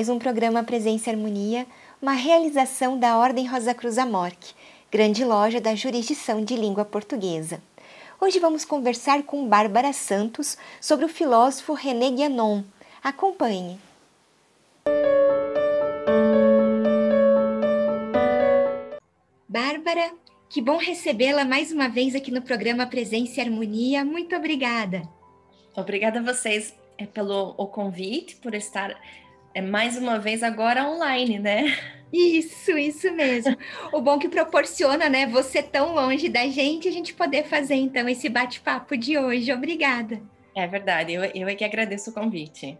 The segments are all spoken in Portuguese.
mais um programa Presença e Harmonia, uma realização da Ordem Rosa Cruz Amorque, grande loja da jurisdição de língua portuguesa. Hoje vamos conversar com Bárbara Santos sobre o filósofo René Guénon. Acompanhe! Bárbara, que bom recebê-la mais uma vez aqui no programa Presença e Harmonia. Muito obrigada. Obrigada a vocês é, pelo o convite, por estar é mais uma vez agora online, né? Isso, isso mesmo. o bom que proporciona, né? Você tão longe da gente, a gente poder fazer então esse bate-papo de hoje. Obrigada. É verdade, eu, eu é que agradeço o convite.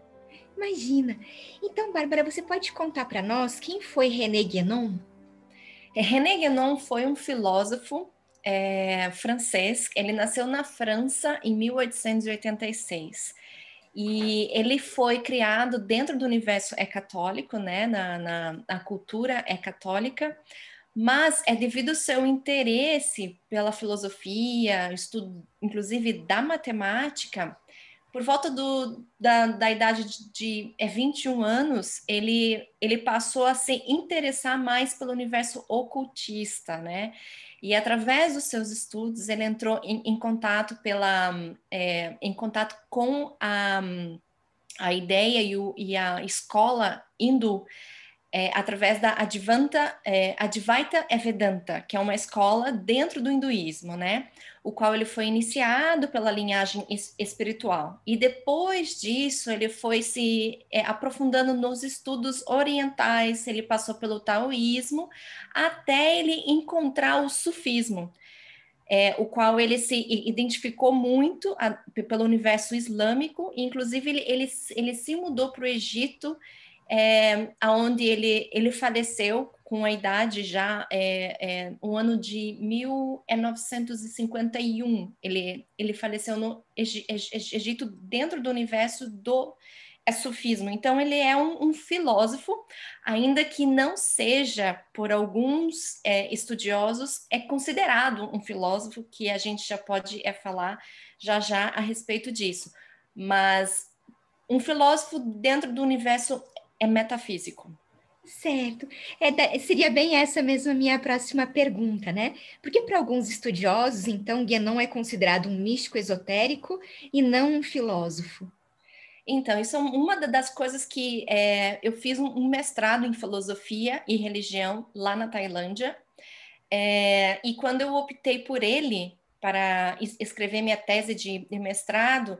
Imagina. Então, Bárbara, você pode contar para nós quem foi René Guénon? É, René Guénon foi um filósofo é, francês. Ele nasceu na França em 1886. E ele foi criado dentro do universo é católico, né? Na, na, na cultura é católica, mas é devido ao seu interesse pela filosofia, estudo, inclusive da matemática, por volta do, da, da idade de, de é, 21 anos, ele, ele passou a se interessar mais pelo universo ocultista, né? E através dos seus estudos, ele entrou em, em contato pela, é, em contato com a, a ideia e, o, e a escola hindu é, através da Advanta, é, Advaita Vedanta, que é uma escola dentro do hinduísmo, né? O qual ele foi iniciado pela linhagem es espiritual. E depois disso, ele foi se é, aprofundando nos estudos orientais, ele passou pelo taoísmo, até ele encontrar o sufismo. É, o qual ele se identificou muito a, pelo universo islâmico, inclusive ele, ele, ele se mudou para o Egito é, aonde ele, ele faleceu com a idade já, é, é, o ano de 1951, ele, ele faleceu no Egito, dentro do universo do é sufismo. Então, ele é um, um, filósofo, ainda que não seja, por alguns é, estudiosos, é considerado um filósofo, que a gente já pode é, falar já já a respeito disso. Mas um filósofo dentro do universo é metafísico. Certo. É, seria bem essa mesmo a minha próxima pergunta, né? Porque para alguns estudiosos, então, Guénon é considerado um místico esotérico e não um filósofo. Então, isso é uma das coisas que é, eu fiz um mestrado em filosofia e religião lá na Tailândia. É, e quando eu optei por ele para escrever minha tese de, de mestrado,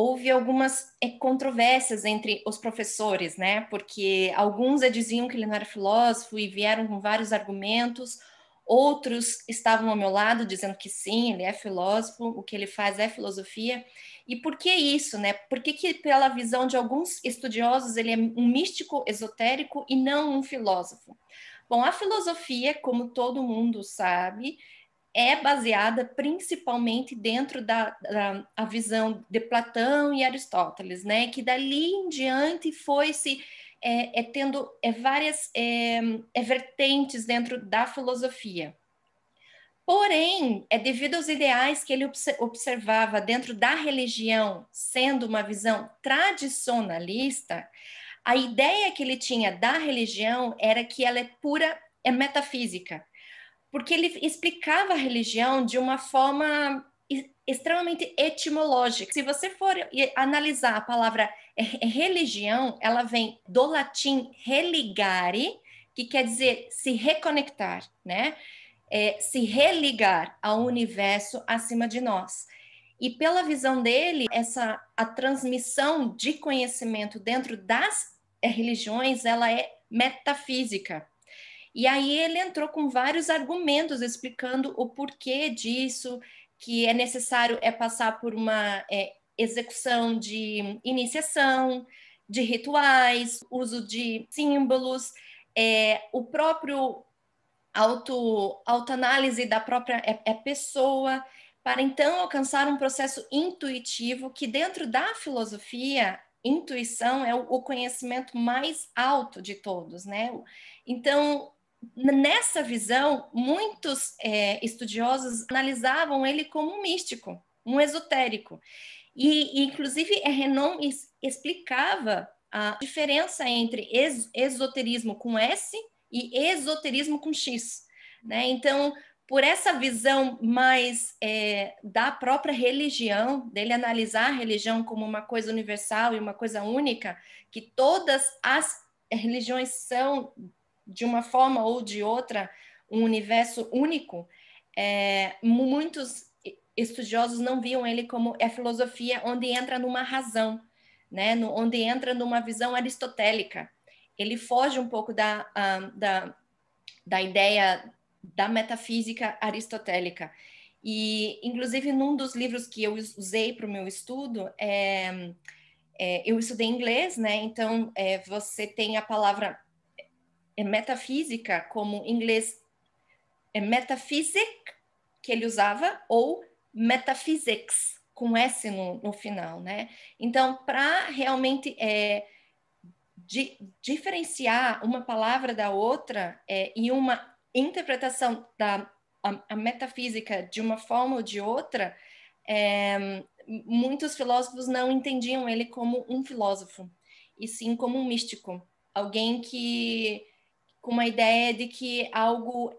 houve algumas eh, controvérsias entre os professores, né? Porque alguns diziam que ele não era filósofo e vieram com vários argumentos, outros estavam ao meu lado dizendo que sim, ele é filósofo, o que ele faz é filosofia. E por que isso, né? Por que, que pela visão de alguns estudiosos, ele é um místico esotérico e não um filósofo? Bom, a filosofia, como todo mundo sabe, é baseada principalmente dentro da, da a visão de Platão e Aristóteles, né? Que dali em diante foi se é, é tendo é, várias é, é, vertentes dentro da filosofia. Porém, é devido aos ideais que ele observava dentro da religião, sendo uma visão tradicionalista, a ideia que ele tinha da religião era que ela é pura é metafísica porque ele explicava a religião de uma forma extremamente etimológica. Se você for analisar a palavra é, é religião, ela vem do latim religare, que quer dizer se reconectar, né? É, se religar ao universo acima de nós. E pela visão dele, essa a transmissão de conhecimento dentro das é, religiões, ela é metafísica. E aí ele entrou com vários argumentos explicando o porquê disso, que é necessário é passar por uma é, execução de iniciação, de rituais, uso de símbolos, é, o próprio auto autoanálise da própria é, é pessoa para então alcançar um processo intuitivo que dentro da filosofia intuição é o conhecimento mais alto de todos, né? Então, Nessa visão, muitos é, estudiosos analisavam ele como um místico, um esotérico. E, inclusive, é, Renan explicava a diferença entre esoterismo com S e esoterismo com X. Né? Então, por essa visão mais é, da própria religião, dele analisar a religião como uma coisa universal e uma coisa única, que todas as religiões são de uma forma ou de outra, um universo único, é, muitos estudiosos não viam ele como é a filosofia onde entra numa razão, né? No, onde entra numa visão aristotélica. Ele foge um pouco da, uh, da, da ideia da metafísica aristotélica. E, inclusive, num dos livros que eu usei para o meu estudo, é, é, eu estudei inglês, né? Então, é, você tem a palavra é metafísica, como em inglês é metaphysic, que ele usava, ou metaphysics, com S no, no final, né? Então, para realmente é, di, diferenciar uma palavra da outra é, e uma interpretação da a, a metafísica de uma forma ou de outra, é, muitos filósofos não entendiam ele como um filósofo, e sim como um místico, alguém que com uma ideia de que algo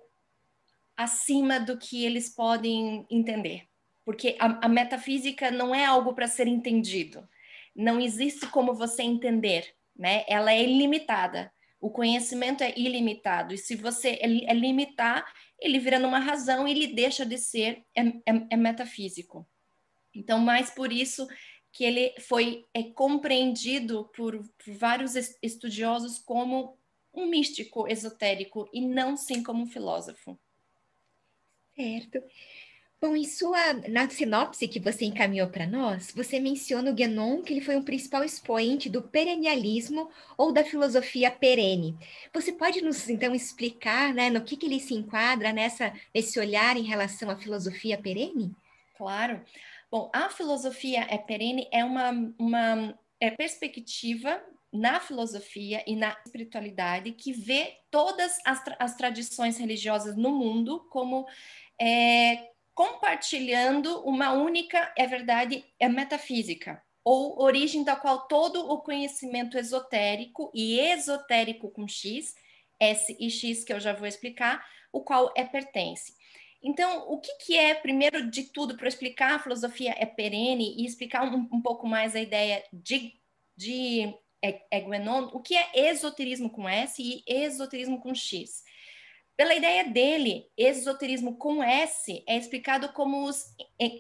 acima do que eles podem entender. Porque a, a metafísica não é algo para ser entendido. Não existe como você entender, né? Ela é ilimitada. O conhecimento é ilimitado. E se você é, é limitar, ele vira numa razão e ele deixa de ser é, é, é metafísico. Então, mais por isso que ele foi é compreendido por, por vários estudiosos como um místico esotérico e não sim como um filósofo. Certo. Bom, em sua, na sinopse que você encaminhou para nós, você menciona o Guénon, que ele foi um principal expoente do perennialismo ou da filosofia perene. Você pode nos, então, explicar né, no que, que ele se enquadra nessa, nesse olhar em relação à filosofia perene? Claro. Bom, a filosofia é perene é uma, uma é perspectiva na filosofia e na espiritualidade que vê todas as, tra as tradições religiosas no mundo como é, compartilhando uma única, é verdade, é metafísica ou origem da qual todo o conhecimento esotérico e esotérico com X, S e X que eu já vou explicar, o qual é pertence. Então, o que, que é, primeiro de tudo, para explicar a filosofia é perene e explicar um, um pouco mais a ideia de, de Eguenon, é, é o que é esoterismo com S e esoterismo com X. Pela ideia dele, esoterismo com S é explicado como os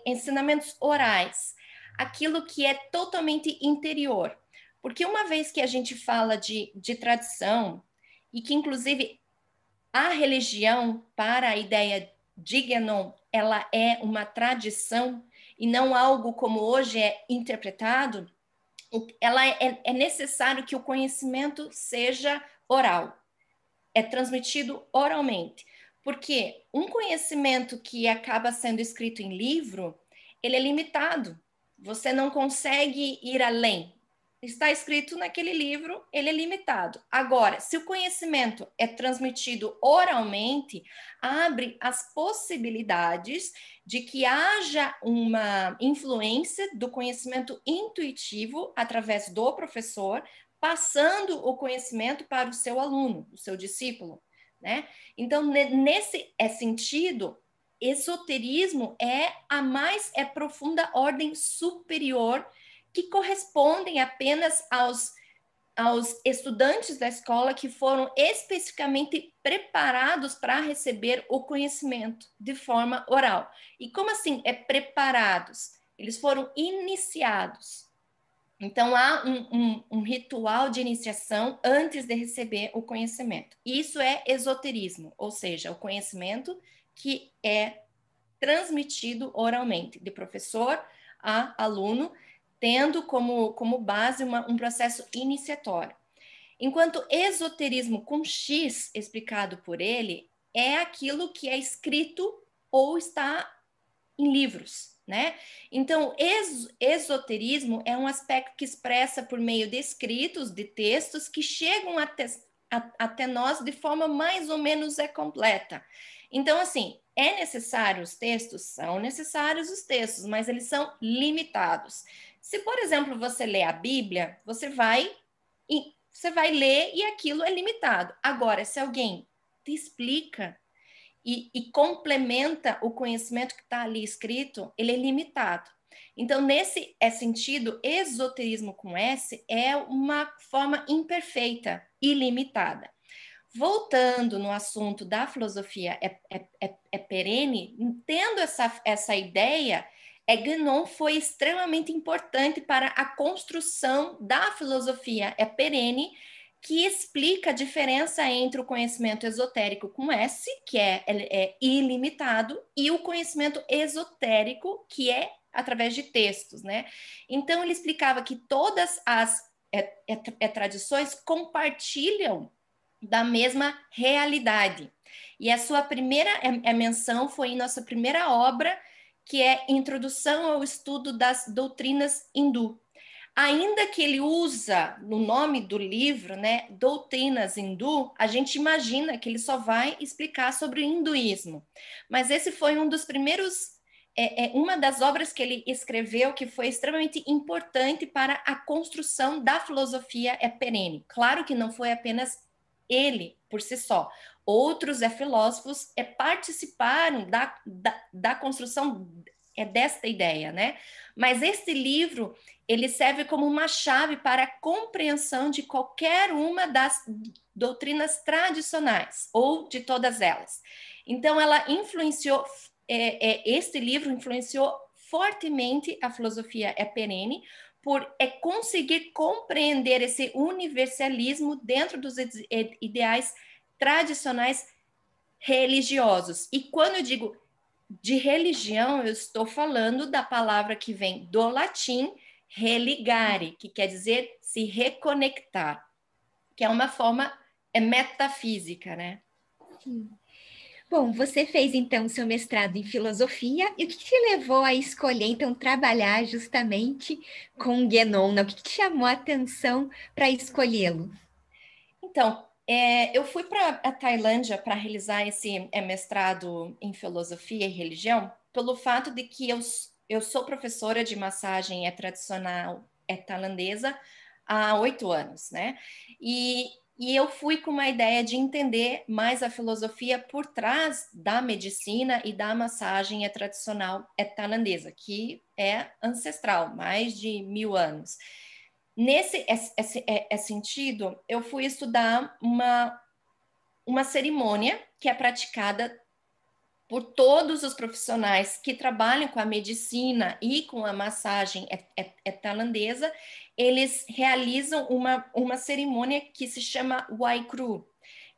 ensinamentos orais, aquilo que é totalmente interior. Porque uma vez que a gente fala de, de tradição, e que inclusive a religião, para a ideia de Guénon, ela é uma tradição e não algo como hoje é interpretado, ela é, é necessário que o conhecimento seja oral, é transmitido oralmente, porque um conhecimento que acaba sendo escrito em livro, ele é limitado. Você não consegue ir além, está escrito naquele livro, ele é limitado. Agora, se o conhecimento é transmitido oralmente, abre as possibilidades de que haja uma influência do conhecimento intuitivo através do professor, passando o conhecimento para o seu aluno, o seu discípulo. Né? Então, nesse é sentido, esoterismo é a mais é profunda ordem superior que correspondem apenas aos, aos estudantes da escola que foram especificamente preparados para receber o conhecimento de forma oral. E como assim é preparados? Eles foram iniciados. Então, há um, um, um, ritual de iniciação antes de receber o conhecimento. Isso é esoterismo, ou seja, o conhecimento que é transmitido oralmente, de professor a aluno, tendo como, como base uma, um processo iniciatório. Enquanto esoterismo com X, explicado por ele, é aquilo que é escrito ou está em livros, né? Então, ex esoterismo é um aspecto que expressa por meio de escritos, de textos que chegam até, a, até nós de forma mais ou menos é completa. Então, assim, é necessário os textos? São necessários os textos, mas eles são limitados. Se, por exemplo, você lê a Bíblia, você vai você vai ler e aquilo é limitado. Agora, se alguém te explica e, e complementa o conhecimento que está ali escrito, ele é limitado. Então, nesse é sentido, esoterismo com S é uma forma imperfeita, ilimitada. Voltando no assunto da filosofia é, é, é, é perene, tendo essa, essa ideia é, Guénon foi extremamente importante para a construção da filosofia é perene, que explica a diferença entre o conhecimento esotérico com S, que é, é, é ilimitado, e o conhecimento esotérico, que é através de textos, né? Então ele explicava que todas as é, é, é tradições compartilham da mesma realidade. E a sua primeira é, menção foi em nossa primeira obra, que é Introdução ao Estudo das Doutrinas Hindu. Ainda que ele usa no nome do livro, né, doutrinas hindu, a gente imagina que ele só vai explicar sobre o hinduísmo. Mas esse foi um dos primeiros, é, é, uma das obras que ele escreveu que foi extremamente importante para a construção da filosofia é perene. Claro que não foi apenas ele por si só. Outros é, filósofos é, participaram da, da, da construção é desta ideia, né? Mas este livro ele serve como uma chave para a compreensão de qualquer uma das doutrinas tradicionais ou de todas elas. Então, ela influenciou é, é, este livro influenciou fortemente a filosofia é perene por é conseguir compreender esse universalismo dentro dos é, ideais tradicionais religiosos. E quando eu digo de religião, eu estou falando da palavra que vem do latim religare, que quer dizer se reconectar, que é uma forma é metafísica, né? Sim. Bom, você fez então seu mestrado em filosofia e o que te levou a escolher então trabalhar justamente com Guénon? O que te chamou a atenção para escolhê-lo? Então, é, eu fui para a Tailândia para realizar esse é, mestrado em filosofia e religião pelo fato de que eu, eu sou professora de massagem é tradicional é tailandesa há oito anos, né? E, e eu fui com uma ideia de entender mais a filosofia por trás da medicina e da massagem é tradicional é tailandesa, que é ancestral, mais de mil anos. Nesse é, é, é, sentido, eu fui estudar uma, uma cerimônia que é praticada por todos os profissionais que trabalham com a medicina e com a massagem é, é, tailandesa, eles realizam uma, uma cerimônia que se chama Waikru,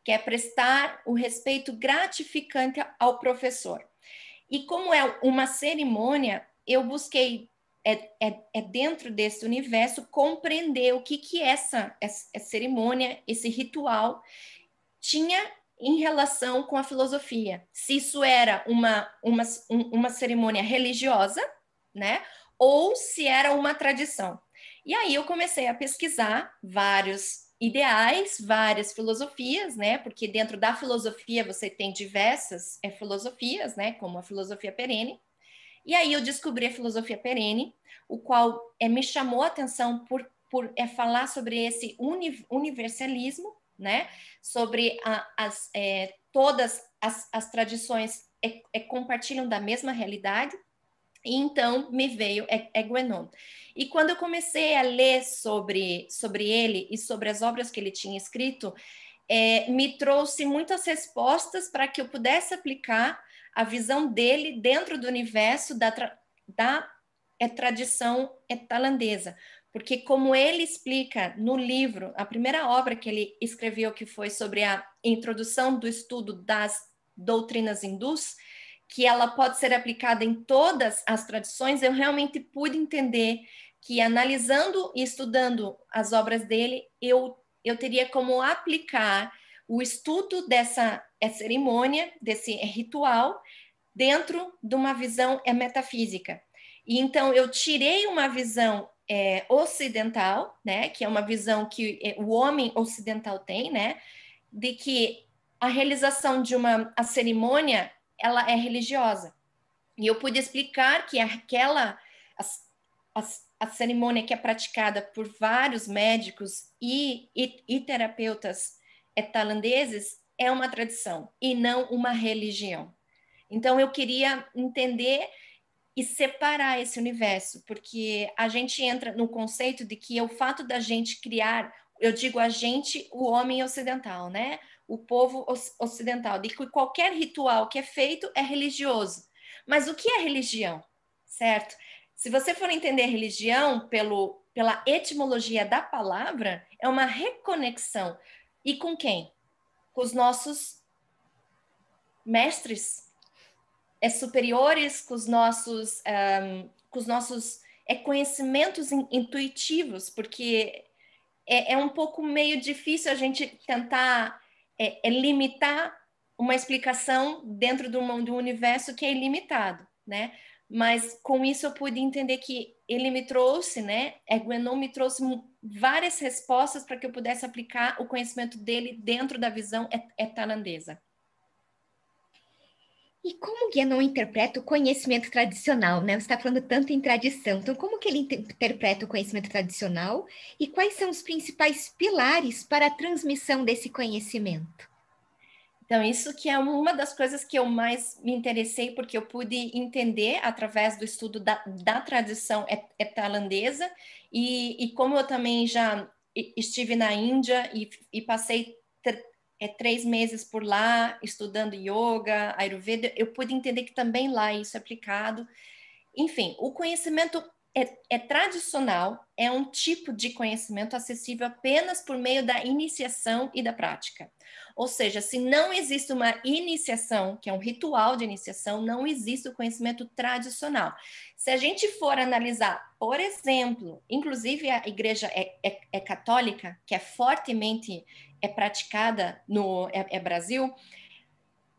que é prestar o respeito gratificante ao professor. E como é uma cerimônia, eu busquei é, é, é, dentro desse universo compreender o que, que essa, essa cerimônia, esse ritual tinha em relação com a filosofia. Se isso era uma, uma, uma cerimônia religiosa, né? Ou se era uma tradição. E aí eu comecei a pesquisar vários ideais, várias filosofias, né? Porque dentro da filosofia você tem diversas é, filosofias, né? Como a filosofia perene. E aí eu descobri a filosofia perene, o qual é, me chamou a atenção por, por é, falar sobre esse uni, universalismo, né? Sobre a, as, é, todas as, as tradições é, é, compartilham da mesma realidade. E então me veio Eguenon. É, é e quando eu comecei a ler sobre, sobre ele e sobre as obras que ele tinha escrito, me trouxe muitas respostas para que eu pudesse aplicar a visão dele dentro do universo da, tra da é, tradição é tailandesa. Porque, como ele explica no livro, a primeira obra que ele escreveu, que foi sobre a introdução do estudo das doutrinas hindus, que ela pode ser aplicada em todas as tradições, eu realmente pude entender que, analisando e estudando as obras dele, eu, eu teria como aplicar o estudo dessa é cerimônia, desse é ritual, dentro de uma visão é metafísica. E então eu tirei uma visão é, ocidental, né, que é uma visão que é, o homem ocidental tem, né, de que a realização de uma a cerimônia ela é religiosa. E eu pude explicar que aquela a, a, a cerimônia que é praticada por vários médicos e, e, e terapeutas é, tailandeses é uma tradição e não uma religião. Então eu queria entender e separar esse universo, porque a gente entra no conceito de que é o fato da gente criar, eu digo a gente, o homem ocidental, né? O povo ocidental, de que qualquer ritual que é feito é religioso. Mas o que é religião? Certo? Se você for entender religião pelo, pela etimologia da palavra, é uma reconexão. E com quem? com os nossos mestres, é superiores, com os nossos, um, com os nossos é conhecimentos in, intuitivos, porque é, é, um pouco meio difícil a gente tentar é, é limitar uma explicação dentro do, do universo que é ilimitado, né? mas com isso eu pude entender que ele me trouxe, né? A é, me trouxe várias respostas para que eu pudesse aplicar o conhecimento dele dentro da visão et E como que não interpreta o conhecimento tradicional, né? Você está falando tanto em tradição, então como que ele interpreta o conhecimento tradicional e quais são os principais pilares para a transmissão desse conhecimento? Então, isso que é uma das coisas que eu mais me interessei, porque eu pude entender através do estudo da, da tradição et, é, é tailandesa, e, e, como eu também já estive na Índia e, e passei é, três meses por lá, estudando yoga, ayurveda, eu pude entender que também lá isso é aplicado. Enfim, o conhecimento é, é tradicional, é um tipo de conhecimento acessível apenas por meio da iniciação e da prática. Ou seja, se não existe uma iniciação, que é um ritual de iniciação, não existe o conhecimento tradicional. Se a gente for analisar, por exemplo, inclusive a igreja é, é, é católica, que é fortemente é praticada no é, é Brasil,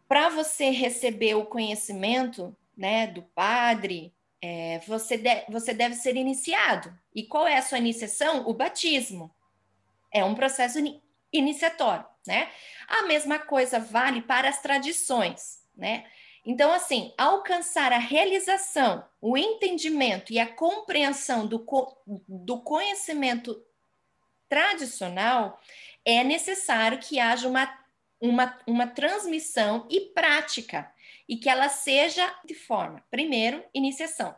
para você receber o conhecimento né, do padre, é, você, de, você deve ser iniciado. E qual é a sua iniciação? O batismo. É um processo iniciatório, né? A mesma coisa vale para as tradições, né? Então, assim, alcançar a realização, o entendimento e a compreensão do, do conhecimento tradicional, é necessário que haja uma, uma, uma transmissão e prática e que ela seja de forma, primeiro, iniciação,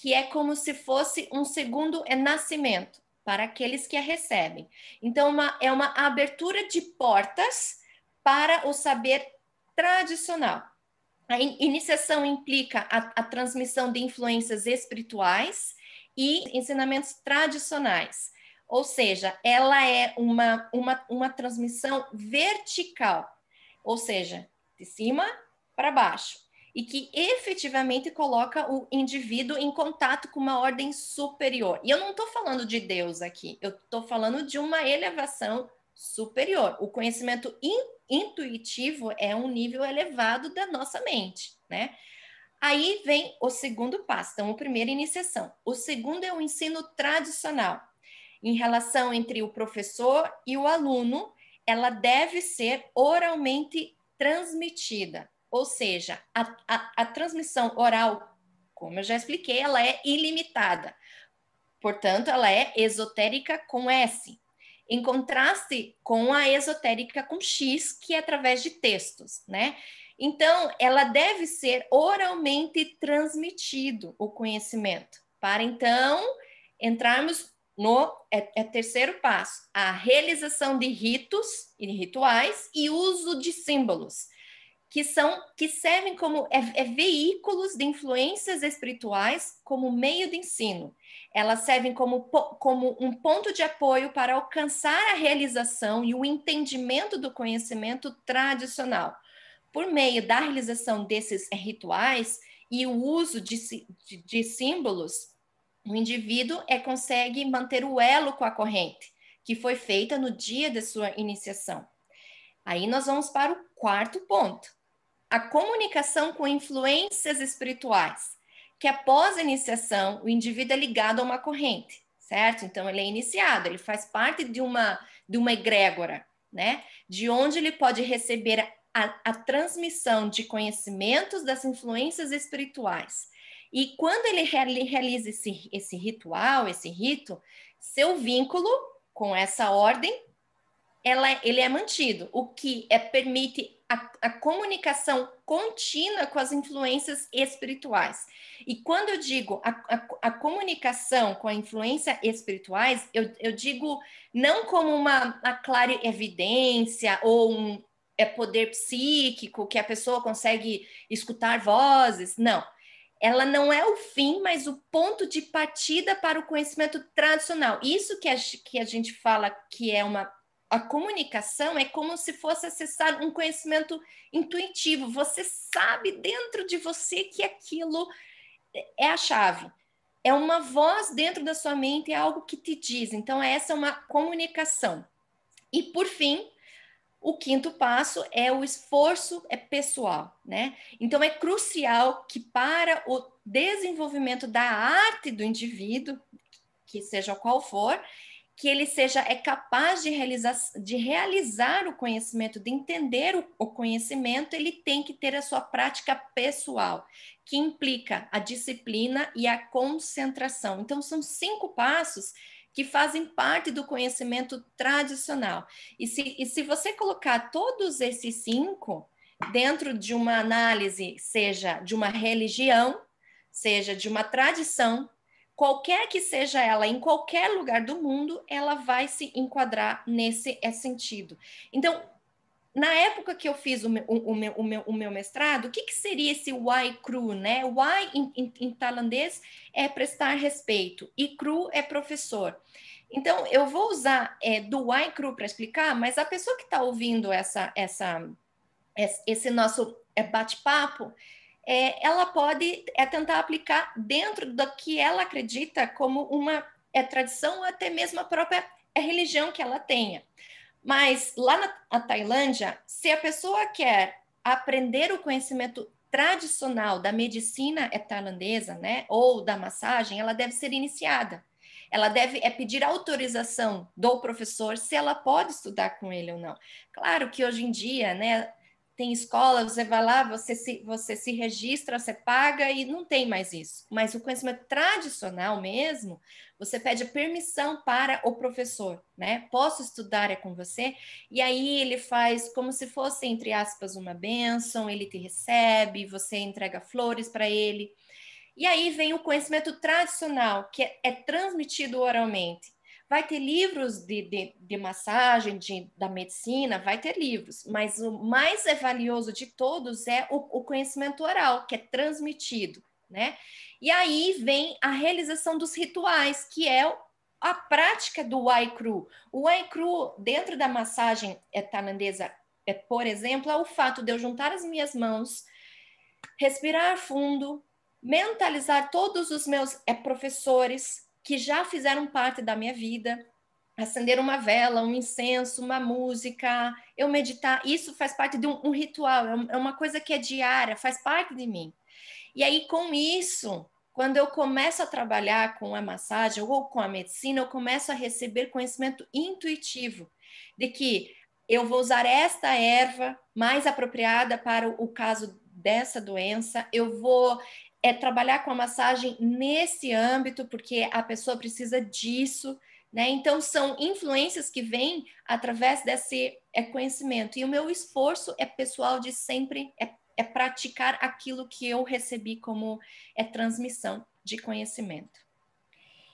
que é como se fosse um segundo é nascimento para aqueles que a recebem. Então, uma, é uma abertura de portas para o saber tradicional. A iniciação implica a, a transmissão de influências espirituais e ensinamentos tradicionais. Ou seja, ela é uma, uma, uma transmissão vertical, ou seja, de cima para baixo e que efetivamente coloca o indivíduo em contato com uma ordem superior. E eu não estou falando de Deus aqui, eu estou falando de uma elevação superior. O conhecimento in, intuitivo é um nível elevado da nossa mente, né? Aí vem o segundo passo, então o primeiro iniciação. O segundo é o ensino tradicional. Em relação entre o professor e o aluno, ela deve ser oralmente transmitida. Ou seja, a, a, a transmissão oral, como eu já expliquei, ela é ilimitada. Portanto, ela é esotérica com S, em contraste com a esotérica com X, que é através de textos, né? Então, ela deve ser oralmente transmitido o conhecimento, para então entrarmos no é, é terceiro passo, a realização de ritos e rituais e uso de símbolos que são que servem como é, é veículos de influências espirituais como meio de ensino. Elas servem como, como um ponto de apoio para alcançar a realização e o entendimento do conhecimento tradicional. Por meio da realização desses rituais e o uso de, de, de símbolos, o indivíduo é, consegue manter o elo com a corrente, que foi feita no dia de sua iniciação. Aí nós vamos para o quarto ponto, a comunicação com influências espirituais, que após a iniciação, o indivíduo é ligado a uma corrente, certo? Então ele é iniciado, ele faz parte de uma de uma egrégora, né? De onde ele pode receber a, a transmissão de conhecimentos das influências espirituais. E quando ele, ele realiza esse, esse ritual, esse rito, seu vínculo com essa ordem ela, ele é mantido, o que é, permite a, a, comunicação contínua com as influências espirituais. E quando eu digo a, a, a comunicação com a influência espirituais, eu, eu digo não como uma, uma clara evidência ou um é, poder psíquico que a pessoa consegue escutar vozes, não. Ela não é o fim, mas o ponto de partida para o conhecimento tradicional. Isso que a, que a gente fala que é uma a comunicação é como se fosse acessar um conhecimento intuitivo. Você sabe dentro de você que aquilo é a chave. É uma voz dentro da sua mente, é algo que te diz. Então, essa é uma comunicação. E por fim, o quinto passo é o esforço é pessoal, né? Então é crucial que para o desenvolvimento da arte do indivíduo, que seja qual for, que ele seja é capaz de realizar, de realizar o conhecimento, de entender o, o conhecimento, ele tem que ter a sua prática pessoal, que implica a disciplina e a concentração. Então, são cinco passos que fazem parte do conhecimento tradicional. E se, e se você colocar todos esses cinco dentro de uma análise, seja de uma religião, seja de uma tradição, qualquer que seja ela, em qualquer lugar do mundo, ela vai se enquadrar nesse é sentido. Então, na época que eu fiz o meu, o meu, o meu, o meu mestrado, o que, que, seria esse why cru, né? Why em, em, em tailandês é prestar respeito e cru é professor. Então, eu vou usar é, do why cru para explicar, mas a pessoa que está ouvindo essa, essa, esse nosso é, bate-papo, é, ela pode é tentar aplicar dentro do que ela acredita como uma é, tradição ou até mesmo a própria é religião que ela tenha. Mas lá na, na Tailândia, se a pessoa quer aprender o conhecimento tradicional da medicina é tailandesa, né, ou da massagem, ela deve ser iniciada. Ela deve é pedir autorização do professor se ela pode estudar com ele ou não. Claro que hoje em dia, né, tem escola, você vai lá, você se, você se registra, você paga e não tem mais isso. Mas o conhecimento tradicional mesmo, você pede permissão para o professor, né? Posso estudar é com você? E aí ele faz como se fosse, entre aspas, uma bênção, ele te recebe, você entrega flores para ele. E aí vem o conhecimento tradicional, que é, é transmitido oralmente. Vai ter livros de, de, de massagem, de, da medicina, vai ter livros, mas o mais valioso de todos é o, o conhecimento oral, que é transmitido, né? E aí vem a realização dos rituais, que é a prática do Waikru. O Waikru, dentro da massagem tailandesa, é, por exemplo, é o fato de eu juntar as minhas mãos, respirar fundo, mentalizar todos os meus é, professores, que já fizeram parte da minha vida. Acender uma vela, um incenso, uma música, eu meditar, isso faz parte de um, um ritual, é, é uma coisa que é diária, faz parte de mim. E aí, com isso, quando eu começo a trabalhar com a massagem ou com a medicina, eu começo a receber conhecimento intuitivo de que eu vou usar esta erva mais apropriada para o caso dessa doença, eu vou é trabalhar com a massagem nesse âmbito, porque a pessoa precisa disso, né? Então, são influências que vêm através desse é, conhecimento. E o meu esforço é pessoal de sempre é, é praticar aquilo que eu recebi como é transmissão de conhecimento.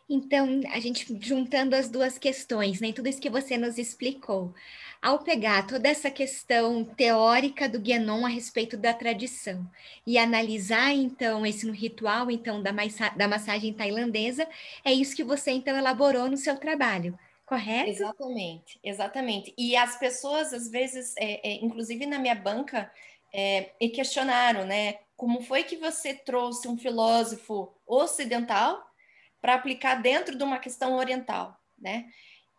Então, a gente juntando as duas questões, nem né, tudo isso que você nos explicou, ao pegar toda essa questão teórica do Guénon a respeito da tradição e analisar então esse ritual então da, da massagem tailandesa, é isso que você então elaborou no seu trabalho. Correto? Exatamente, exatamente. E as pessoas, às vezes, é, é, inclusive na minha banca, é, questionaram, né? Como foi que você trouxe um filósofo ocidental para aplicar dentro de uma questão oriental, né?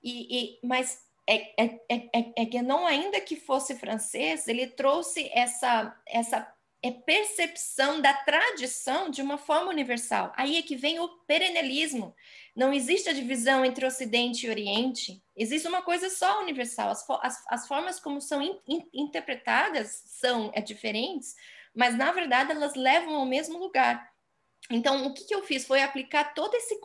E, e mas é, é, é, é, é não ainda que fosse francês, ele trouxe essa essa é percepção da tradição de uma forma universal. Aí é que vem o perenelismo. Não existe a divisão entre Ocidente e Oriente. Existe uma coisa só universal. As, as, as formas como são in, in, interpretadas são é, diferentes, mas na verdade elas levam ao mesmo lugar. Então, o que, que eu fiz foi aplicar todo esse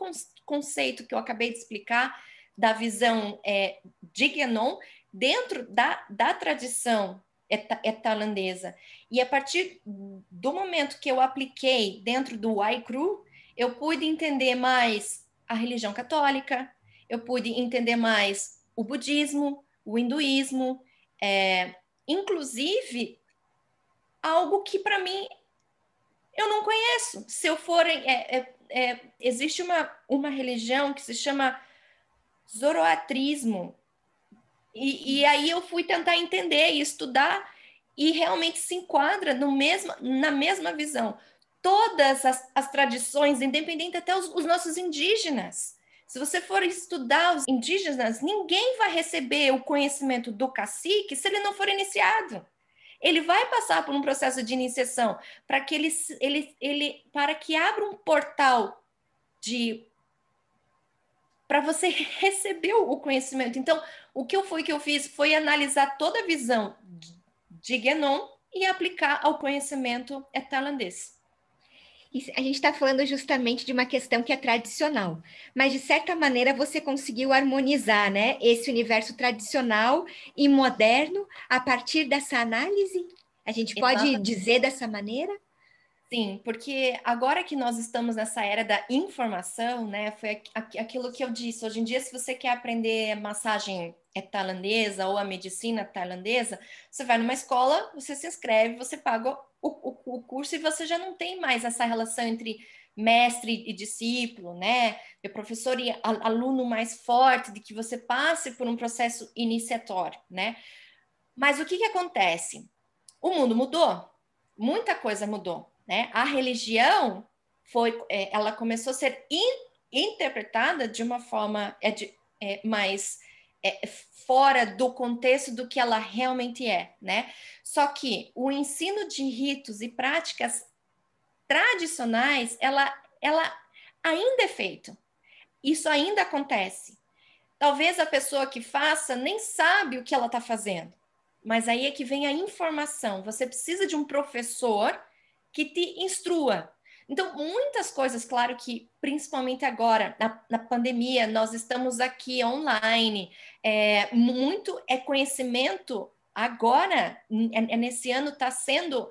conceito que eu acabei de explicar da visão é, de Guénon dentro da, da tradição é tailandesa. E a partir do momento que eu apliquei dentro do Waikru, eu pude entender mais a religião católica, eu pude entender mais o budismo, o hinduísmo, é, inclusive algo que para mim eu não conheço. Se eu for. É é, é, é, existe uma, uma religião que se chama zoroatrismo. E, e aí eu fui tentar entender e estudar e realmente se enquadra no mesmo, na mesma visão. Todas as, as tradições, independente até os, os, nossos indígenas. Se você for estudar os indígenas, ninguém vai receber o conhecimento do cacique se ele não for iniciado ele vai passar por um processo de iniciação para que ele, ele, ele para que abra um portal de para você receber o conhecimento. Então, o que eu fui que eu fiz foi analisar toda a visão de Genom e aplicar ao conhecimento é tailandês a gente está falando justamente de uma questão que é tradicional, mas de certa maneira você conseguiu harmonizar né, esse universo tradicional e moderno a partir dessa análise? A gente pode Exatamente. dizer dessa maneira? Sim, porque agora que nós estamos nessa era da informação, né? Foi aquilo que eu disse. Hoje em dia, se você quer aprender massagem é, tailandesa ou a medicina tailandesa, você vai numa escola, você se inscreve, você paga o, o, o curso e você já não tem mais essa relação entre mestre e discípulo, né? De professor e aluno mais forte, de que você passe por um processo iniciatório, né? Mas o que, que acontece? O mundo mudou, muita coisa mudou. Né? A religião foi, é, ela começou a ser in, interpretada de uma forma é, de, é, mais é, fora do contexto do que ela realmente é, né? Só que o ensino de ritos e práticas tradicionais, ela, ela ainda é feito. Isso ainda acontece. Talvez a pessoa que faça nem sabe o que ela está fazendo. Mas aí é que vem a informação. Você precisa de um professor que te instrua. Então, muitas coisas, claro que, principalmente agora, na, na pandemia, nós estamos aqui online, é, muito é conhecimento agora, é, é nesse ano, está sendo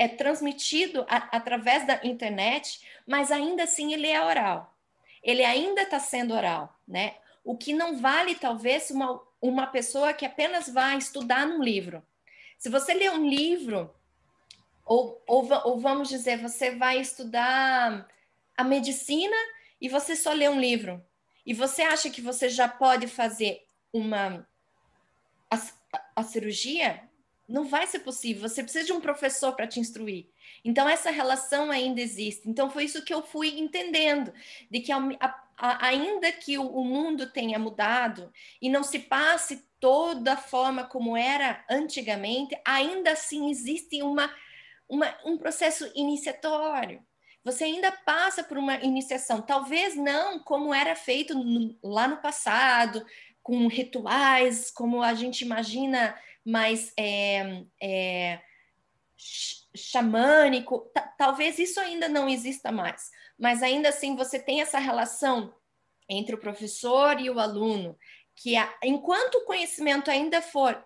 é transmitido a, através da internet, mas ainda assim ele é oral. Ele ainda está sendo oral, né? O que não vale, talvez, uma, uma pessoa que apenas vai estudar num livro. Se você lê um livro ou, ou, ou vamos dizer, você vai estudar a medicina e você só lê um livro. E você acha que você já pode fazer uma a, a cirurgia? Não vai ser possível. Você precisa de um professor para te instruir. Então, essa relação ainda existe. Então, foi isso que eu fui entendendo: de que, a, a, ainda que o, o, mundo tenha mudado e não se passe toda a forma como era antigamente, ainda assim existe uma uma, um processo iniciatório. Você ainda passa por uma iniciação, talvez não como era feito no, lá no passado, com rituais, como a gente imagina mais é, é, xamânico, talvez isso ainda não exista mais, mas ainda assim você tem essa relação entre o professor e o aluno, que a, enquanto o conhecimento ainda for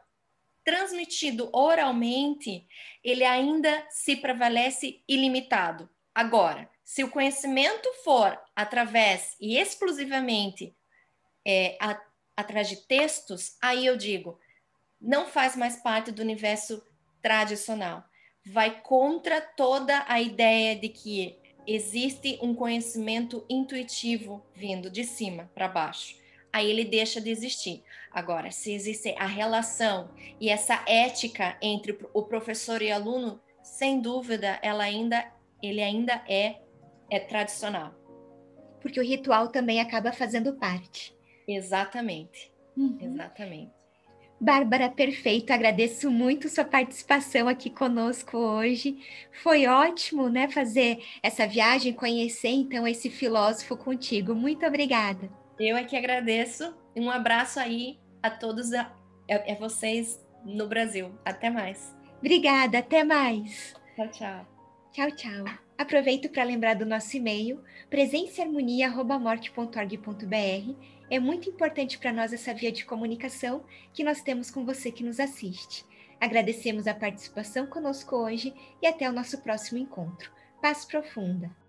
transmitido oralmente, ele ainda se prevalece ilimitado. Agora, se o conhecimento for através e exclusivamente é, a, atrás de textos, aí eu digo, não faz mais parte do universo tradicional. Vai contra toda a ideia de que existe um conhecimento intuitivo vindo de cima para baixo aí ele deixa de existir. Agora, se existe a relação e essa ética entre o professor e aluno, sem dúvida, ela ainda, ele ainda é, é tradicional. Porque o ritual também acaba fazendo parte. Exatamente, uhum. exatamente. Bárbara, perfeito. Agradeço muito sua participação aqui conosco hoje. Foi ótimo, né, fazer essa viagem, conhecer então esse filósofo contigo. Muito obrigada. Eu é que agradeço. Um abraço aí a todos, a, a, é, a é vocês no Brasil. Até mais. Obrigada, até mais. Tchau, tchau. Tchau, tchau. Aproveito para lembrar do nosso e-mail, presenceharmonia.org.br. É muito importante para nós essa via de comunicação que nós temos com você que nos assiste. Agradecemos a participação conosco hoje e até o nosso próximo encontro. Paz profunda.